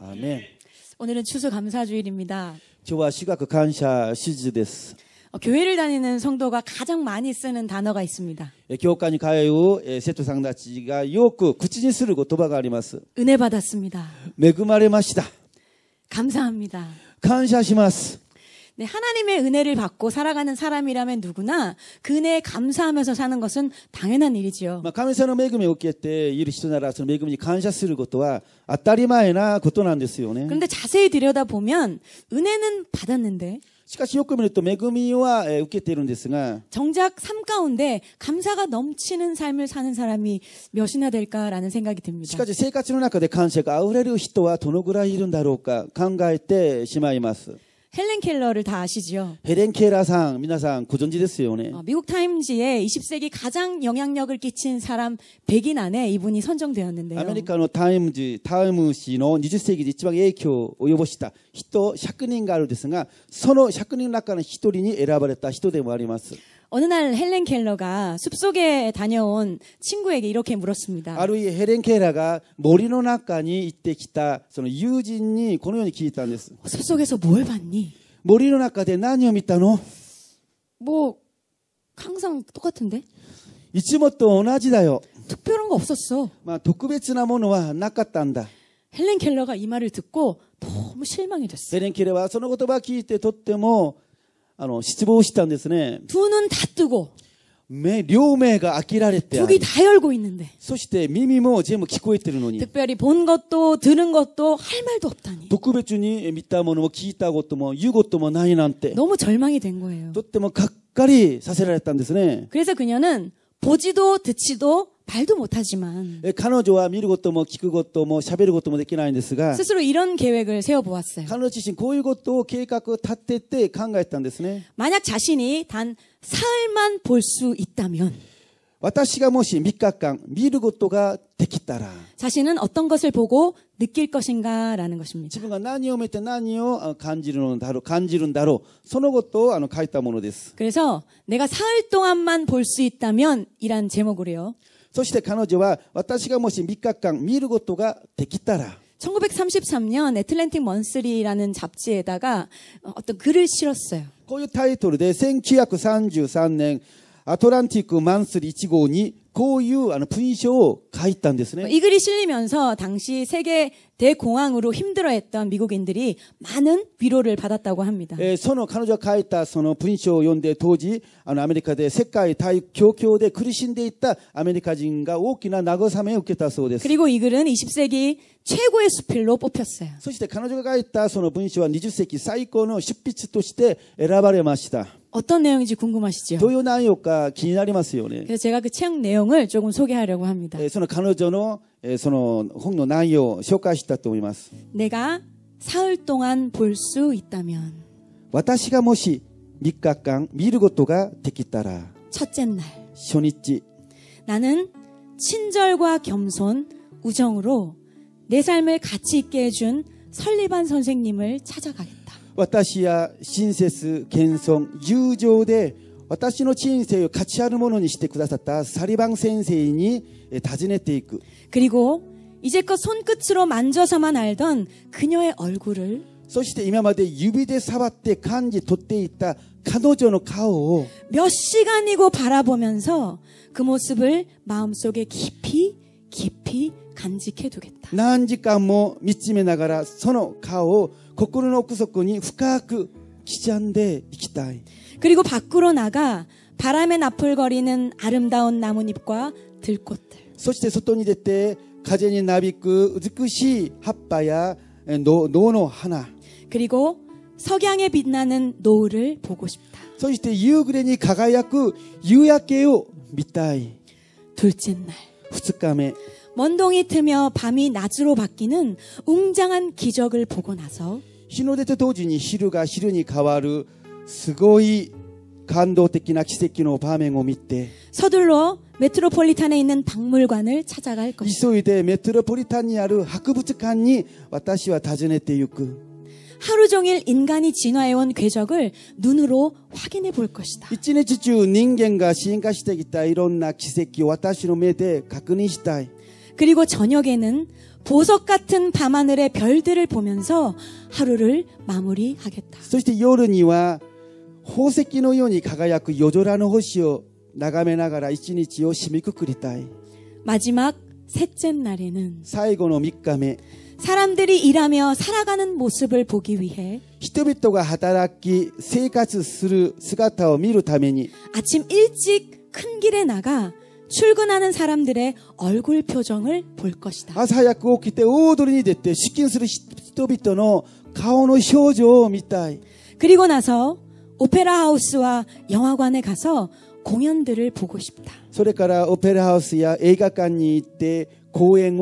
아멘. 오늘은 추석 감사주일입니다. 今日は四角感謝シーです 그 어, 교회를 다니는 성도가 가장 많이 쓰는 단어가 있습니다. 教会に通う生徒さんたちがよく口にする言葉があります。 예, 예, 은혜 받았습니다. 恵まれました。 감사합니다. 感謝します。 네, 하나님의 은혜를 받고 살아가는 사람이라면 누구나 그 은혜에 감사하면서 사는 것은 당연한 일이지요. 神様の恵みを受けている人ならその恵みに感謝することは当たり前なことなんですよね. 그런데 자세히 들여다보면 은혜는 받았는데 しかしよく見ると恵みは受けているんですが 정작 삶 가운데 감사가 넘치는 삶을 사는 사람이 몇이나 될까라는 생각이 듭니다. しかし生活の中で感謝が溢れる人はどのぐらいいるんだろうか考えてしまいます. 헬렌 켈러를 다 아시지요? ヘレンケラーさん、皆さんご存知ですよね。 어, 미국 타임지에 20세기 가장 영향력을 끼친 사람 100인 안에 이분이 ア 선정되었는데요. メリカのタイムズ、タイム誌の20世紀で一番影響を及ぼした人100人があるんですが、その100人の中の1人に選ばれた人でもあります。 어느 날 헬렌 켈러가 숲속에 다녀온 친구에게 이렇게 물었습니다. あるいヘレン・ケラが森の中に行ってきたその友人にこのように聞いたんです。 숲속에서 뭘 봤니? 森の中で何を見たの뭐 항상 똑같은데? いつもと同じだよ。 특별한 거 없었어. まあ特別なものはなかったんだ。 헬렌 켈러가 이 말을 듣고 너무 실망이 됐어. 헬렌 켈러가 その言葉聞いてとっても あの失望したんですね두눈다뜨고目両目が開けられてあ다 열고 있는데 そして耳も全部聞こえてるのに。 특별히 본 것도 들은 것도 할 말도 없다니 特別に見たものも聞いたことも言うこともないなんて、 너무 절망이 된 거예요. とってもがっかりさせられたんですね。 그래서 그녀는 보지도 듣지도 말도 못하지만 예, 카노조와 미루것도 뭐 기그것도 뭐 샤베르것도 뭐 됐긴 아닌데스가 스스로 이런 계획을 세워 보았어요. 카노 자신 고일것도 계획하고 탔때때생각했던데스네 만약 자신이 단 사흘만 볼 수 있다면 私がもし3日間見ることができたら 자신은 어떤 것을 보고 느낄 것인가라는 것입니다. 자신이 어, 何を見て何を感じるんだろう感じるんだろうそのことを書いたもので 그래서 내가 사흘 동안만 볼 수 있다면 이란 제목으로요. そして彼女は私がもし3日間見ることができたら1933년애라는잡지에다가어떤글을실었어요こういうタイトルで1933年 アトランティックマンスリー1号にこういうあの文章を書いたんですね。이 글이 실리면서 당시 세계 대공황으로 힘들어했던 미국인들이 많은 위로를 받았다고 합니다. その彼女が書いたその文章を読んで当時あのアメリカで世界大教教で苦しんでいたアメリカ人が大きな慰めを受けたそうです. 그리고 이 글은 20세기 최고의 수필로 뽑혔어요. そして彼女が書いたその文章は20世紀最高の執筆として選ばれました。 어떤 내용인지 궁금하시죠? どういう内容か気になりますよね. 그래서 제가 그 책 내용을 조금 소개하려고 합니다. その彼女のその本の内容を紹介したと思います. 예, 예, 내가 사흘 동안 볼 수 있다면 私がもし3日間見ることができたら 첫째 날初日 나는 친절과 겸손, 우정으로 내 삶을 가치 있게 해준 설리반 선생님을 찾아가겠다. 私や親切、謙遜、友情で私の人生を価値あるものにしてくださったサリバン先生に尋ねていく。그리고 이제껏 손끝으로 만져서만 알던 그녀의 얼굴을 そして今まで指で触って感じ取っていた彼女の顔を몇 시간이고 바라보면서 그 모습을 마음속에 깊이 깊이 간직해 두겠다. 何時間も見つめながらその顔を 心の奥底に深く刻んでいきたい。그리고밖으로나가바람에나풀거리는아름다운나뭇잎과들꽃 그 들. そして外に出て風になびく美しい葉っぱや노노노하 그 나. 그리고 석양에 빛나는 노을을 보고 싶다. そして夕暮れに輝く夕焼けを見たい. 그 둘째 날. 2日目. 먼동이 트며 밤이 낮으로 바뀌는 웅장한 기적을 보고 나서 日の出と同時に汁が汁に変わるすごい感動的な奇跡の場面を見て 서둘러 메트로폴리탄에 있는 박물관을 찾아갈 것이다. 急いでメトロポリタンにある博物館に私は訪ねてゆく 하루 종일 인간이 진화해온 궤적을 눈으로 확인해 볼 것이다. 一日中人間が進化してきたいろんな奇跡を私の目で確認したい 그리고 저녁에는 보석 같은 밤하늘의 별들을 보면서 하루를 마무리하겠다. そして夜には宝石のように輝く夜空の星を眺めながら一日を締めくくりたい. 그 마지막 셋째 날에는 最後の3日目 사람들이 일하며 살아가는 모습을 보기 위해 人々が働き生活する姿を見るために 아침 일찍 큰 길에 나가 출근하는 사람들의 얼굴 표정을 볼 것이다. 아사 약국 기때 오도린이 됐대. 시킨스르 히토비토노 가오노 효조 미타이. 그리고 나서 오페라 하우스와 영화관에 가서 공연들을 보고 싶다. それから 오페라 하우스야 영화관에 이때 공연을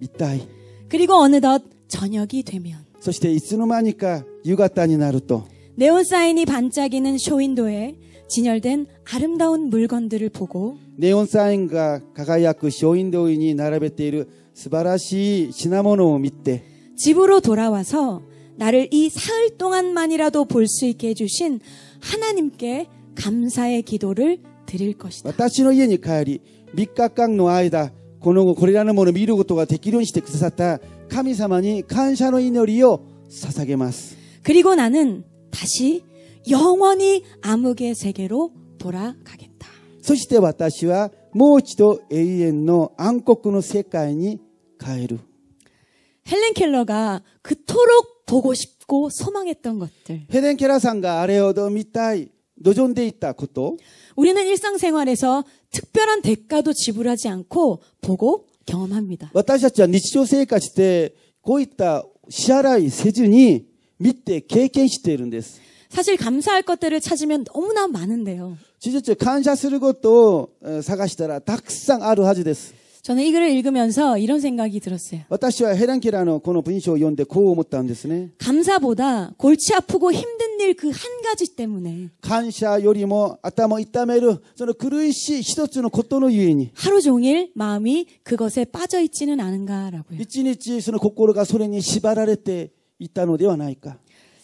미타이. 그리고 어느덧 저녁이 되면 そしていつの間にか夕方になると 네온 사인이 반짝이는 쇼윈도에 진열된 아름다운 물건들을 보고 네온 사인과 輝くショーインドに並べている素晴らしい品物を見て 집으로 돌아와서 나를 이 사흘 동안만이라도 볼 수 있게 해 주신 하나님께 감사의 기도를 드릴 것이다. 私の家に帰り3日間の間このこれらのものを見ることができるようにしてくださった神様に感謝の祈りを捧げます。 그리고 나는 다시 영원히 암흑의 세계로 돌아가겠다. そして私はもう一度永遠の暗黒の世界に帰る. 헬렌 켈러가 그토록 보고 싶고 소망했던 것들. 헬렌 켈러さんが あれを見たい望んでいたこと.ど 우리는 일상생활에서 특별한 대가도 지불하지 않고 보고 경험합니다. 私たちは日常生活でこういった支払いせずに見て経験しているんです。 사실 감사할 것들을 찾으면 너무나 많은데요. 実は感謝することを探したらたくさんあるはずです. 저는 이 글을 읽으면서 이런 생각이 들었어요. 私はヘランキラのこの文章を読んでこう思ったんですね. 감사보다 골치 아프고 힘든 일 그 한 가지 때문에. 感謝よりも頭を痛めるその苦しい一つのことのゆえに. 하루 종일 마음이 그것에 빠져 있지는 않은가라고요. 一日その心がそれに縛られていたのではないか.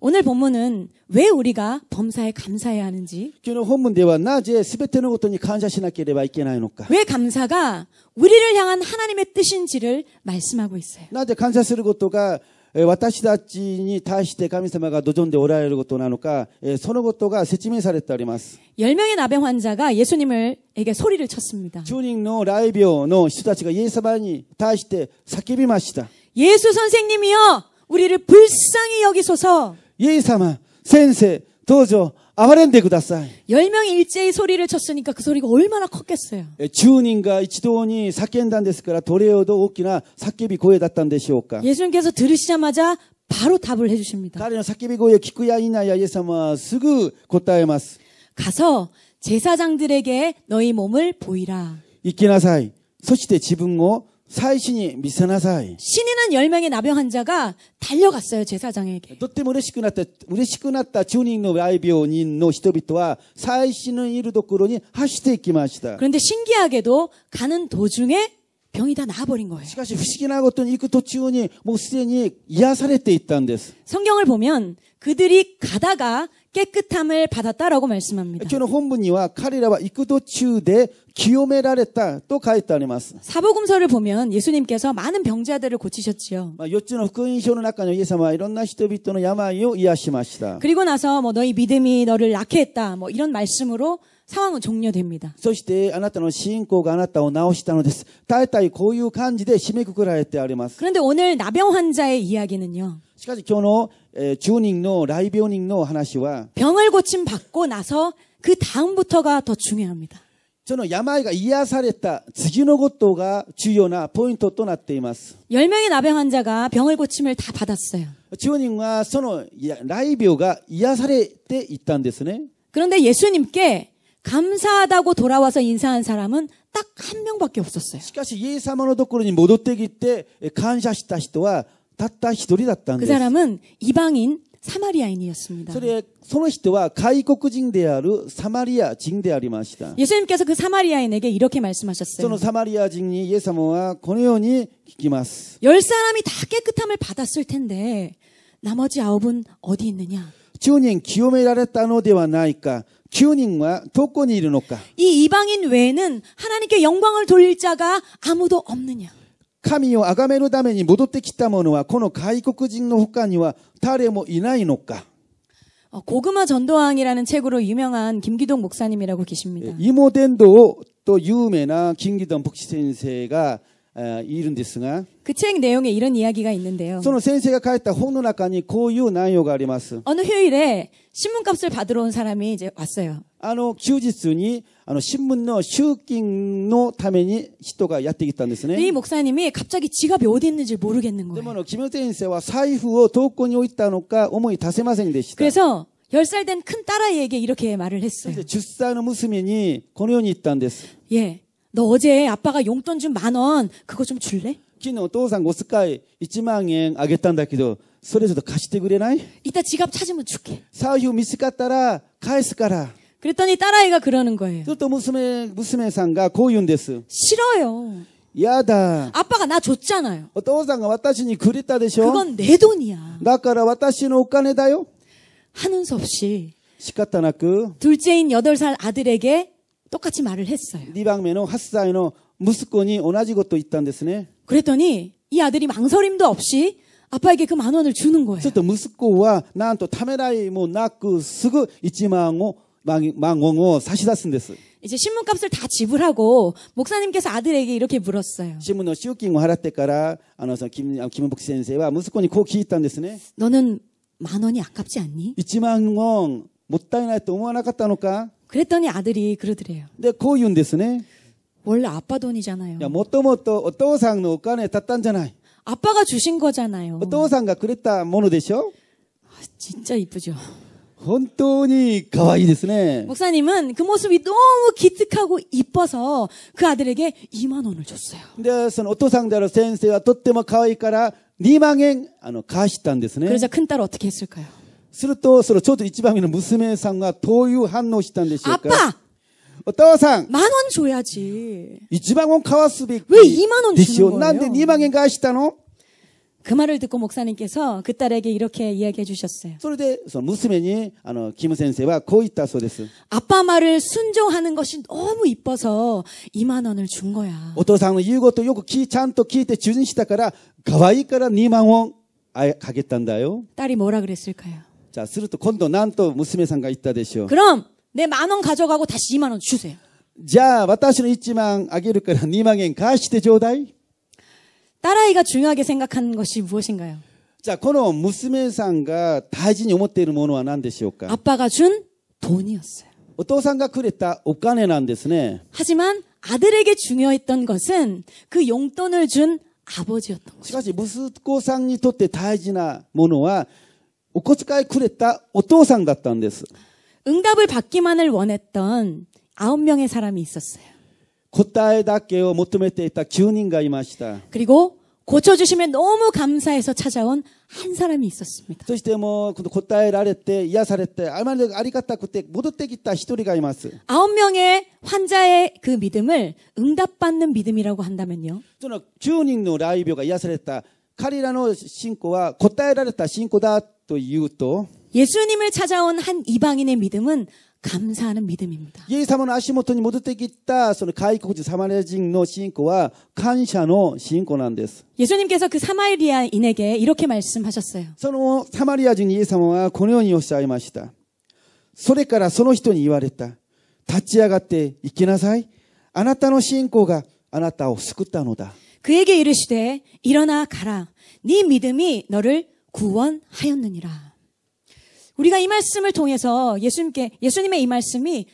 오늘 본문은 왜 우리가 범사에 감사해야 하는지. 왜 감사가 우리를 향한 하나님의 뜻인지를 말씀하고 있어요. 나제 감사스러 것도가 私たちに対して神様が望んでおられることなのか、そのことが説明されております。10명의 나병 환자가 예수님을에게 소리를 쳤습니다. 10人のライ病の人たちがイエス様に対して叫びました。예수 선생님이여, 우리를 불쌍히 여기소서. イエス様、先生、どうぞ、暴れんでください。10명이 일제히 소리를 쳤으니까 그 소리가 얼마나 컸겠어요. 10人가 일동이 叫んだんですから, 도레오도 大きな叫び声だったんでしょうか? 예수님께서 들으시자마자 바로 답을 해 주십니다.彼の 叫び声聞くやいなや、イエス様はすぐ答えます. 가서 제사장들에게 너희 몸을 보이라. 行きなさい.そして自分を 사이신이 미세나사이. 신이 난 열명의 나병 환자가 달려갔어요, 제사장에게. とても嬉しく났다 우리 시끄なった 주님의 와이비오닌의 비々は最신은이을 도꾸로니 하시테이키마시다. 그런데 신기하게도 가는 도중에 병이 다 나아버린 거예요. 시가시 不식議なこと 이그 도치中이목수す이이하され때있っ 데스. 성경을 보면 그들이 가다가 깨끗함을 받았다라고 말씀합니다. 今日の本文には彼らは幾度中で清められたと書いてあります. 사복음서를 보면 예수님께서 많은 병자들을 고치셨지요. 4つの福音書の中のイエス様は色んな人々の病を癒しました. 그리고 나서 뭐 너희 믿음이 너를 낫게 했다. 뭐 이런 말씀으로 상황은 종료됩니다. そしてあなたの信仰があなたを治したのです.大体こういう感じで締めくくられてあります. 그런데 오늘 나병 환자의 이야기는요. しかし今日の 주닝노 라이비오닝노 하나씨와 병을 고침 받고 나서 그 다음부터가 더 중요합니다. 저는 야마이가 이하사했다 지기의 것도가 주요나 포인트 또 났대います. 1명의 나병 환자가 병을 고침을 다 받았어요. 주님과 선호 라이비오가 이하사레때 있단 데서네. 그런데 예수님께 감사하다고 돌아와서 인사한 사람은 딱 한 명밖에 없었어요. しかし 예사마노도 とこ니 모두 っ기때감사謝다 시도와 그사람은이방인 사마리아인이었습니다. 예수님께서 그 사마리아인에게 이렇게 말씀하셨어요. 열 사람이 다 깨끗함을 받았을 텐데 나머지 아홉은 어디 있느냐? 9人清められたのではないか?9人はどこにいるのか?이 이방인 외에는 하나님께 영광을 돌릴 자가 아무도 없느냐? 神を崇めるために戻ってきた者はこの外国人の他には誰もいないのか고구마전도왕이라는책으로유명한김기동목사님이라고계십니다이모덴도또유명한김기동복지선생가 이른데스가 그책 내용에 이런 이야기가 있는데요. その先生が書いた本の中にこういう内容があります. 그 어느 휴일에 신문값을 받으러 온 사람이 이제 왔어요. あの休日にあの新聞の集金のために人がやってきたんですね.이 목사님이 갑자기 지갑이 어디 있는지 모르겠는 거예요. でも김先生は財布をどこに置いたのか思い出せませんでした. 그래서 10살 된 큰 딸아이에게 이렇게 말을 했어요. 10살의 무스민이このように言ったんです. 예. 너 어제 아빠가 용돈 준 만 원 그거 좀 줄래? 昨日お父さんお使い1万円あげたんだけどそれちょっと貸してくれない? 이따 지갑 찾으면 줄게. 사유 미스갔다라 返すから. 그랬더니 딸아이가 그러는 거예요. 또또 무스메 무스메상가 고윤데스. 싫어요. 야다. 아빠가 나 줬잖아요. 어父さんが私にくれたでしょ? 그건 내 돈이야. だから私のお金だよ. 하는 수 없이 시카타나크 둘째인 8살 아들에게 똑같이 말을 했어요. 2番目の8歳の息子に同じこと言ったんですね. 그랬더니 이 아들이 망설임도 없이 아빠에게 그 만 원을 주는 거예요. ちょっと息子はなんとためらいもなくすぐ1万を万원を差し出すんです. 이제 신문값을 다 지불하고 목사님께서 아들에게 이렇게 물었어요. 신문의 쇼킹을 払ってからあの김木先生は息子にこう聞いたんですね. 너는 만 원이 아깝지 않니? 1만 원もったいないと思わなかったのか? 그랬더니 아들이 그러더래요. 근데 고윤데스ね 그 원래 아빠 돈이잖아요. 야, 뭐とも또 오토상의 お金だったんじゃな 아빠가 주신 거잖아요. 오토상가 그랬다 모노데쇼 아, 진짜 이쁘죠. 헌当니 가와이 で스네 목사님은 그 모습이 너무 기특하고 이뻐서 그 아들에게 2만 원을 줬어요. 근데 선 오토상자로 선생은 とっても可愛いから2만 엔, 가시貸したんで 그러자 큰딸 어떻게 했을까요? すると、そのちょうど一番上の娘さんがどういう反応したんでしょうか 아빠! お父さん만원 줘야지. 一番を買わすべき왜 2만 원でしょ 주는 う。なんで 거예요? 2万円返したの그 말을 듣고 목사님께서 그 딸에게 이렇게 이야기해 주셨어요. それで、その娘に、あの、キム先生はこう言ったそうです。 아빠 말을 순종하는 것이 너무 이뻐서 2만 원을 준 거야. お父さんの言うことよく聞い、ちゃんと聞いて受信したから、可愛いから2万ウォンあげかけたんだよ。 딸이 뭐라 그랬을까요? 자, 스르토 콘도 난또 무스메 상가 있다 되시오. 그럼 내 만 원 가져가고 다시 2만 원 주세요. 자, 와타시는 있지만 아게를 거라 2만 엔 가시대 조다이. 딸아이가 중요하게 생각하는 것이 무엇인가요? 자, 코노 무스메 상가 다진이 오모테는 모노와 난데시오까? 아빠가 준 돈이었어요. 오토상가 그랬다. 옷간에 난데스네. 하지만 아들에게 중요했던 것은 그 용돈을 준 아버지였던 거죠. しかし息子さんにとって大事なものはお小遣いくれたお父さんだったんです。 응답을 받기만을 원했던 아홉 명의 사람이 있었어요. 答えだけを求めていた9人がいました. 그리고 고쳐주시면 너무 감사해서 찾아온 한 사람이 있었습니다. そしてもう答えられて癒されてありがたくて戻ってきた一人がいます. 아홉 명의 환자의 그 믿음을 응답받는 믿음이라고 한다면요. 9人のライ病が癒された 彼らの信仰は答えられた信仰だと言うと、예수님을찾아온한이방인의믿음은감사하는믿음입니다예수님足元に戻ってきたその外国人サマリア人の信仰は感謝の信仰なんです예수님께서그사마리아인에게이렇게말씀하셨어요そのサマリア人イエス様はこのようにおっしゃいました。それからその人に言われた。立ち上がって行きなさい。あなたの信仰があなたを救ったのだ。 그에게 이르시되 일어나 가라 네 믿음이 너를 구원하였느니라. 우리가 이 말씀을 통해서 예수님께 예수님의 이 말씀이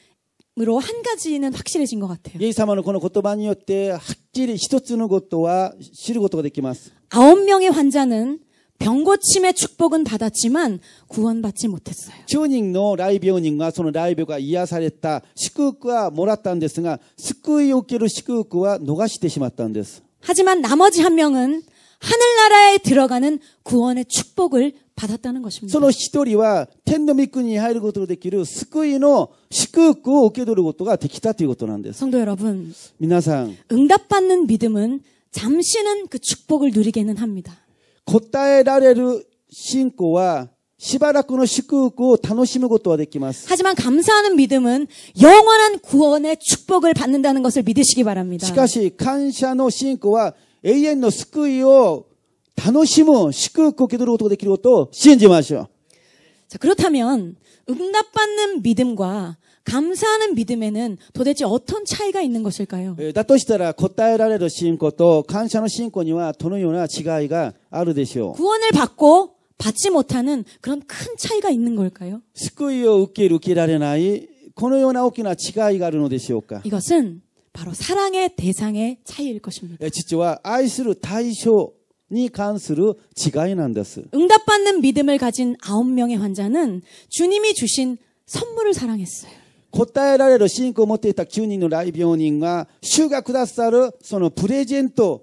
으로한 가지는 확실해진 것 같아요. 예수様の言葉によって 아홉 명의 환자는 병고침의 축복은 받았지만 구원받지 못했어요. 9人のライ病人がそのライ病が癒された祝福はもらったんですが救いを受ける祝福は逃してしまったんです. 하지만 나머지 한 명은 하늘나라에 들어가는 구원의 축복을 받았다는 것입니다. その一人は天の御国に入ることのできる救いの祝福を受け取ることができたということなんです. 성도 여러분, 민나상 응답받는 믿음은 잠시는 그 축복을 누리게는 합니다. 答えられる信仰は 하지만 감사하는 믿음은 영원한 구원의 축복을 받는다는 것을 믿으시기 바랍니다. し 그렇다면 응답받는 믿음과 감사하는 믿음에는 도대체 어떤 차이가 있는 것일까요? 다としたら答えられる信仰と感謝の信仰にはどのような違いがあるでしょう? 예, 구원을 받고 받지 못하는 그런 큰 차이가 있는 걸까요? 救いを受ける受けられないこのような大きな違いがあるのでしょうか? 이것은 바로 사랑의 대상의 차이일 것입니다. 実は愛する対象に関する違いなんです. 응답받는 믿음을 가진 아홉 명의 환자는 주님이 주신 선물을 사랑했어요. 答えられる信仰を持っていた9人の来病人が主がくださるそのプレゼント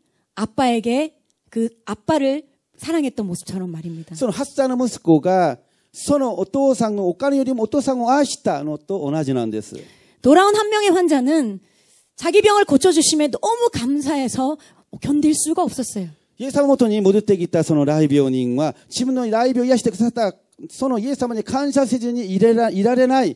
아빠에게 그 아빠를 사랑했던 모습처럼 말입니다. その8歳の息子がそのお父さんのお金よりもお父さんを愛したのと同じなんです 돌아온 한 명의 환자는 자기 병을 고쳐주심에 너무 감사해서 견딜 수가 없었어요. イエス様元に戻ってきたその来病人は自分の来病を癒してくださったそのイエス様に感謝せずにいられない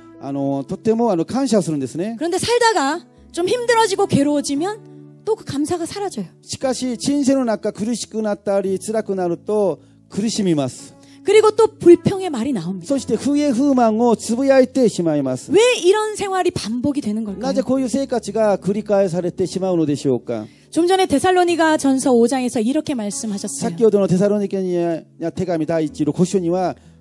あのとてもあの感謝するんですね。 그런데 살다가 좀 힘들어지고 괴로워지면 또 그 감사가 사라져요. しかし人生の中苦しくなったり辛くなると苦しみます。 그리고 또 불평의 말이 나옵니다. そして不平不満をつぶやいてしまいます.왜 이런 생활이 반복이 되는 걸까요? なぜこういう生活が繰り返されてしまうのでしょうか?좀 전에 데살로니가 전서 5장에서 이렇게 말씀하셨어요. 先ほどのテサロニケニア手紙第1の5章には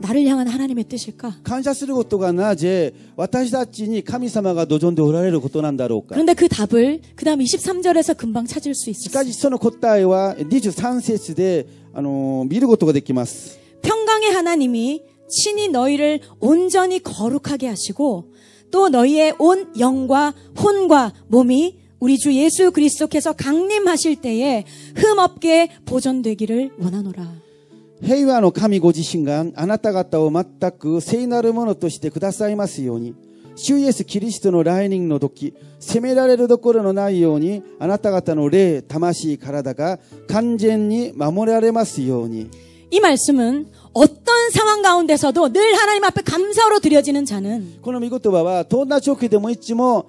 나를 향한 하나님의 뜻일까? 感謝することがなぜ私たちに神様が望んでおられることなんだろうか? 그런데 그 답을 그다음 23절에서 금방 찾을 수 있어요. 습 しかしその答えは23節で見ることができます. 평강의 하나님이 친히 너희를 온전히 거룩하게 하시고 또 너희의 온 영과 혼과 몸이 우리 주 예수 그리스도께서 강림하실 때에 흠 없게 보존되기를 원하노라. 平和の神ご自身があなた方を全く聖なるものとしてくださいますように、主イエス・キリストの来臨の時、責められるどころのないように、あなた方の霊、魂、体が完全に守られますように。이말씀은어떤상황가운데서도늘하나님앞에감사로드려지는자는言葉はどんな状況でもいつも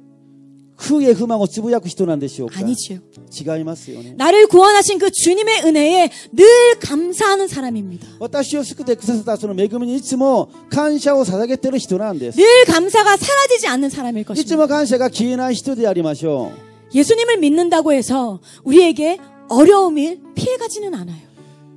不へ不満をつぶやく人なんでしょうか 아니지요. 違いますよね。 나를 구원하신 그 주님의 은혜에 늘 감사하는 사람입니다. 私を救ってくださったその恵みにいつも感謝を捧げてる人なんです。늘 감사가 사라지지 않는 사람일 いつ 것입니다. も感謝が消えない人でありましょ 예수님을 믿는다고 해서 우리에게 어려움이 피해가지는 않아요.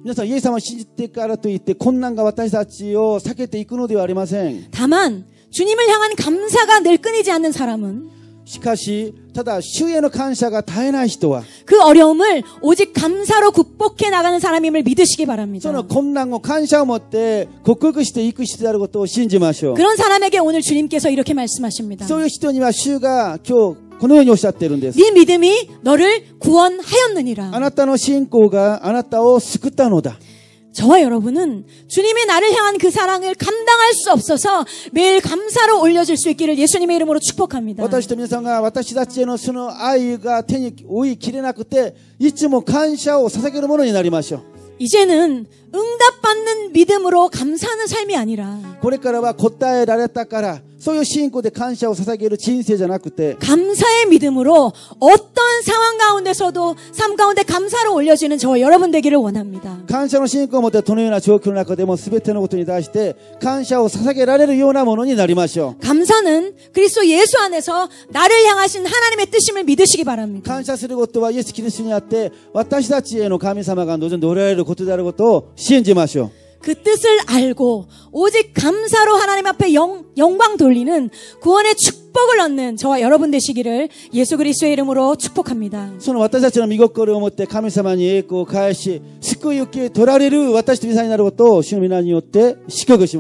う。皆さん、イエス様を信じてからといって困難が私たちを避けていくのではありません。 다만 주님을 향한 감사가 늘 끊이지 않는 사람은 しかし、ただ、主への感謝が絶えない人は、그어려움을오직감사로극복해나가는사람임을믿으시기바랍니다その困難を感謝を持って克服していく人であることを信じましょう。그런사람에게오늘주님께서이렇게말씀하십니다そういう人には主が今日、このようにおっしゃっているんです。네믿음이너를구원하였느니라あなたの信仰があなたを救ったのだ。 저와 여러분은 주님의 나를 향한 그 사랑을 감당할 수 없어서 매일 감사로 올려질 수 있기를 예수님의 이름으로 축복합니다. 私たちのその愛が手に追い切れなくていつも感謝を捧げるものになりましょう。 이제는 응답받는 믿음으로 감사하는 삶이 아니라. これからは答えられたから そういう信仰で感謝を捧げる人生じゃなくて、감사의믿음으로어떠한상황가운데서도삶가운데감사를올려주는저여러분되기를원합니다感謝の信仰を持ってどのような状況の中でも全てのことに対して感謝を捧げられるようなものになりましょう。감사는그리스도예수안에서나를향하신하나님의뜻임을믿으시기바랍니다感謝することはイエス・キリストにあって私たちへの神様が望んでおられることであることを信じましょう。 그 뜻을 알고 오직 감사로 하나님 앞에 영, 영광 돌리는 구원의 축복을 얻는 저와 여러분 되시기를 예수 그리스도의 이름으로 축복합니다. その私たちの身心を持って神様にこう返し救いを受け取られる私たちみたいになることを主の皆によっ 시켜 福します